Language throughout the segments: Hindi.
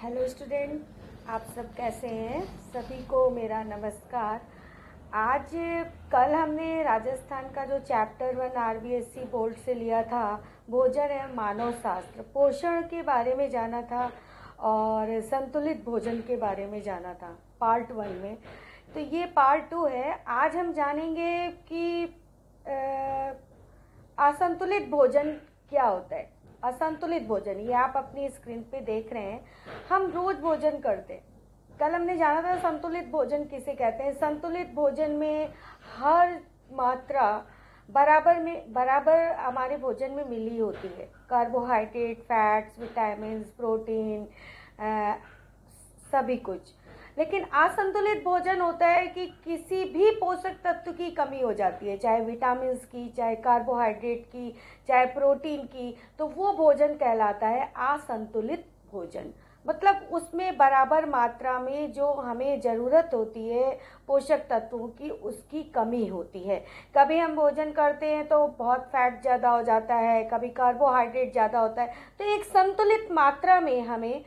हेलो स्टूडेंट आप सब कैसे हैं सभी को मेरा नमस्कार आज कल हमने राजस्थान का जो चैप्टर वन आर बोर्ड से लिया था भोजन एवं मानव शास्त्र पोषण के बारे में जाना था और संतुलित भोजन के बारे में जाना था पार्ट वन में तो ये पार्ट टू है आज हम जानेंगे कि असंतुलित भोजन क्या होता है असंतुलित भोजन ये आप अपनी स्क्रीन पे देख रहे हैं हम रोज भोजन करते हैं कल हमने जाना था संतुलित भोजन किसे कहते हैं संतुलित भोजन में हर मात्रा बराबर में बराबर हमारे भोजन में मिली होती है कार्बोहाइड्रेट फैट्स विटामिन प्रोटीन आ, सभी कुछ लेकिन असंतुलित भोजन होता है कि किसी भी पोषक तत्व की कमी हो जाती है चाहे विटामिन की चाहे कार्बोहाइड्रेट की चाहे प्रोटीन की तो वो भोजन कहलाता है असंतुलित भोजन मतलब उसमें बराबर मात्रा में जो हमें ज़रूरत होती है पोषक तत्वों की उसकी कमी होती है कभी हम भोजन करते हैं तो बहुत फैट ज़्यादा हो जाता है कभी कार्बोहाइड्रेट ज़्यादा होता है तो एक संतुलित मात्रा में हमें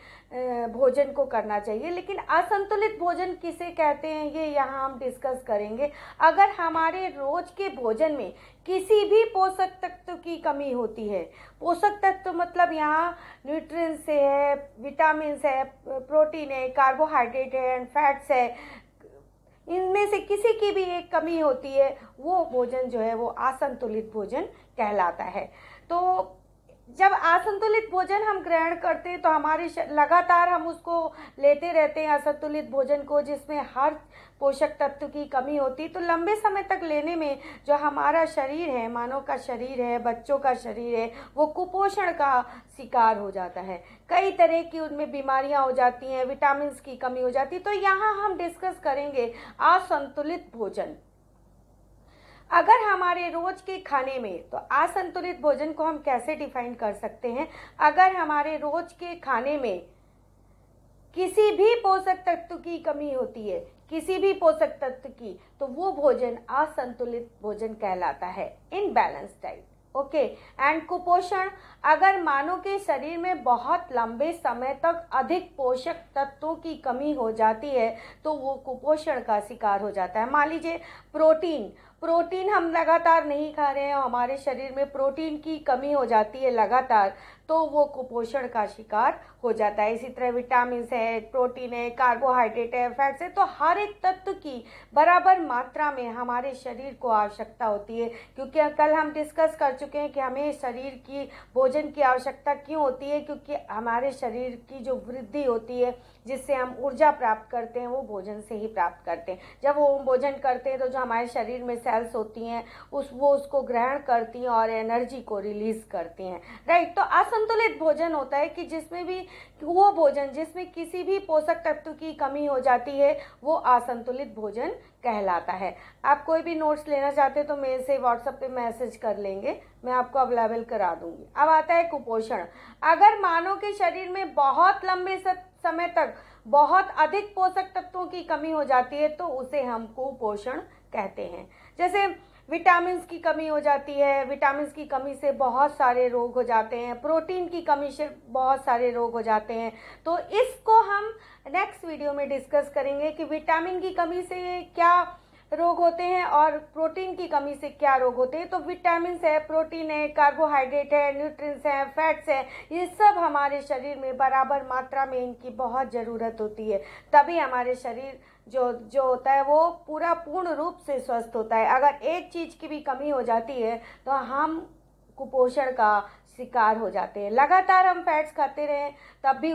भोजन को करना चाहिए लेकिन असंतुलित भोजन किसे कहते हैं ये यहाँ हम डिस्कस करेंगे अगर हमारे रोज के भोजन में किसी भी पोषक तत्व की कमी होती है पोषक तत्व मतलब यहाँ न्यूट्रिएंट्स से है विटामिन है प्रोटीन है कार्बोहाइड्रेट है एंड फैट्स है इनमें से किसी की भी एक कमी होती है वो भोजन जो है वो असंतुलित भोजन कहलाता है तो जब असंतुलित भोजन हम ग्रहण करते हैं तो हमारी लगातार हम उसको लेते रहते हैं असंतुलित भोजन को जिसमें हर पोषक तत्व की कमी होती तो लंबे समय तक लेने में जो हमारा शरीर है मानव का शरीर है बच्चों का शरीर है वो कुपोषण का शिकार हो जाता है कई तरह की उनमें बीमारियां हो जाती हैं विटामिन की कमी हो जाती तो यहाँ हम डिस्कस करेंगे असंतुलित भोजन अगर हमारे रोज के खाने में तो असंतुलित भोजन को हम कैसे डिफाइन कर सकते हैं अगर हमारे रोज के खाने में किसी भी पोषक तत्व की कमी होती है किसी भी पोषक तत्व की तो वो भोजन असंतुलित भोजन कहलाता है imbalance diet okay and कुपोषण अगर मानव के शरीर में बहुत लंबे समय तक अधिक पोषक तत्वों की कमी हो जाती है तो वो कुपोषण का शिकार हो जाता है मान लीजिए प्रोटीन प्रोटीन हम लगातार नहीं खा रहे हैं हमारे शरीर में प्रोटीन की कमी हो जाती है लगातार तो वो कुपोषण का शिकार हो जाता है इसी तरह विटामिन है प्रोटीन है कार्बोहाइड्रेट है फैट्स है तो हर एक तत्व की बराबर मात्रा में हमारे शरीर को आवश्यकता होती है क्योंकि कल हम डिस्कस कर चुके हैं कि हमें शरीर की भोजन की आवश्यकता क्यों होती है क्योंकि हमारे शरीर की जो वृद्धि होती है जिससे हम ऊर्जा प्राप्त करते हैं वो भोजन से ही प्राप्त करते हैं जब वो भोजन करते हैं तो जो हमारे शरीर में सेल्स होती हैं उस वो उसको ग्रहण करती हैं और एनर्जी को रिलीज करती हैं राइट तो आसन संतुलित भोजन होता है कि जिसमें भी वो भोजन जिसमें किसी भी पोषक तत्व की कमी हो जाती है वो असंतुलित भोजन कहलाता है आप कोई भी नोट्स लेना चाहते हो तो मेरे से व्हाट्सएप पे मैसेज कर लेंगे मैं आपको अवेलेबल करा दूंगी अब आता है कुपोषण अगर मानव के शरीर में बहुत लंबे समय तक बहुत अधिक पोषक तत्वों की कमी हो जाती है तो उसे हम कुपोषण कहते हैं जैसे विटामिन की कमी हो जाती है विटामिन की कमी से बहुत सारे रोग हो जाते हैं प्रोटीन की कमी से बहुत सारे रोग हो जाते हैं तो इसको हम नेक्स्ट वीडियो में डिस्कस करेंगे कि विटामिन की कमी से क्या रोग होते हैं और प्रोटीन की कमी से क्या रोग होते हैं तो विटामिन है प्रोटीन है कार्बोहाइड्रेट है न्यूट्रिएंट्स हैं फैट्स हैं ये सब हमारे शरीर में बराबर मात्रा में इनकी बहुत ज़रूरत होती है तभी हमारे शरीर जो जो होता है वो पूरा पूर्ण रूप से स्वस्थ होता है अगर एक चीज़ की भी कमी हो जाती है तो हम कुपोषण का शिकार हो जाते हैं लगातार हम फैट्स खाते रहें तब भी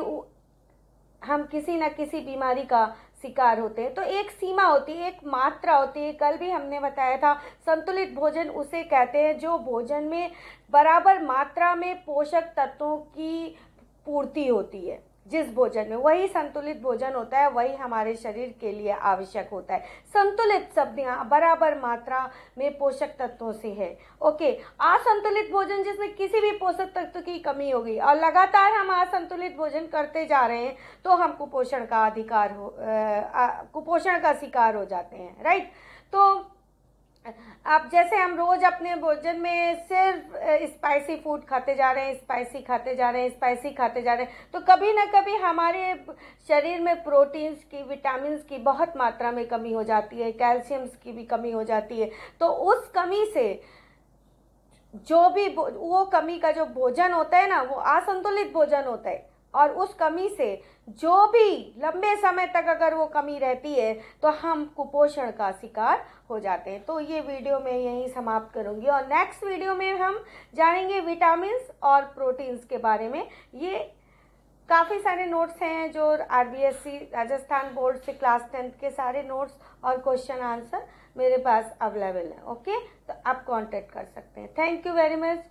हम किसी न किसी बीमारी का शिकार होते हैं तो एक सीमा होती है एक मात्रा होती है कल भी हमने बताया था संतुलित भोजन उसे कहते हैं जो भोजन में बराबर मात्रा में पोषक तत्वों की पूर्ति होती है जिस भोजन में वही संतुलित भोजन होता है वही हमारे शरीर के लिए आवश्यक होता है संतुलित सब्जियां बराबर मात्रा में पोषक तत्वों से है ओके असंतुलित भोजन जिसमें किसी भी पोषक तत्व की कमी होगी और लगातार हम असंतुलित भोजन करते जा रहे हैं तो हम कुपोषण का अधिकार हो कुपोषण का शिकार हो जाते हैं राइट तो अब जैसे हम रोज अपने भोजन में सिर्फ स्पाइसी फूड खाते जा रहे हैं स्पाइसी खाते जा रहे हैं स्पाइसी खाते जा रहे हैं तो कभी ना कभी हमारे शरीर में प्रोटीन्स की विटामिन की बहुत मात्रा में कमी हो जाती है कैल्शियम्स की भी कमी हो जाती है तो उस कमी से जो भी वो कमी का जो भोजन होता है ना वो असंतुलित भोजन होता है और उस कमी से जो भी लंबे समय तक अगर वो कमी रहती है तो हम कुपोषण का शिकार हो जाते हैं तो ये वीडियो मैं यहीं समाप्त करूँगी और नेक्स्ट वीडियो में हम जानेंगे विटामिन और प्रोटीन्स के बारे में ये काफ़ी सारे नोट्स हैं जो आर राजस्थान बोर्ड से क्लास टेंथ के सारे नोट्स और क्वेश्चन आंसर मेरे पास अवेलेबल हैं ओके तो आप कांटेक्ट कर सकते हैं thank you very much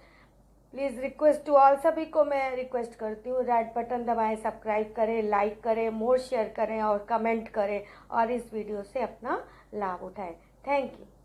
please request to all सभी को मैं रिक्वेस्ट करती हूँ रेड बटन दबाएं सब्सक्राइब करें लाइक करें मोर शेयर करें और कमेंट करें और इस वीडियो से अपना लाभ उठाएं थैंक यू